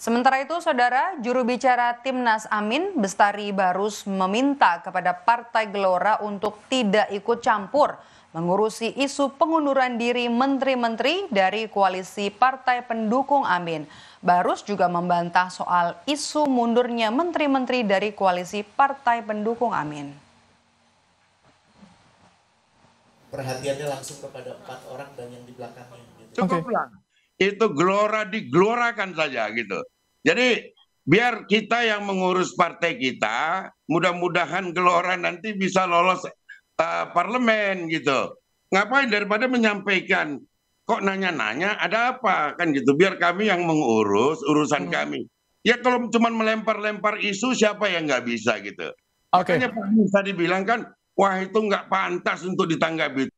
Sementara itu, Saudara, juru bicara Timnas Amin Bestari Barus meminta kepada Partai Gelora untuk tidak ikut campur mengurusi isu pengunduran diri menteri-menteri dari koalisi partai pendukung Amin. Barus juga membantah soal isu mundurnya menteri-menteri dari koalisi partai pendukung Amin. Perhatiannya langsung kepada empat orang dan yang di belakangnya. Cukup gitu. okay itu gelora digelorakan saja gitu. Jadi biar kita yang mengurus partai kita, mudah-mudahan gelora nanti bisa lolos uh, parlemen gitu. Ngapain daripada menyampaikan kok nanya-nanya ada apa kan gitu. Biar kami yang mengurus urusan hmm. kami. Ya kalau cuma melempar-lempar isu siapa yang nggak bisa gitu. Okay. Makanya Pak bisa dibilang kan, wah itu nggak pantas untuk ditanggapi.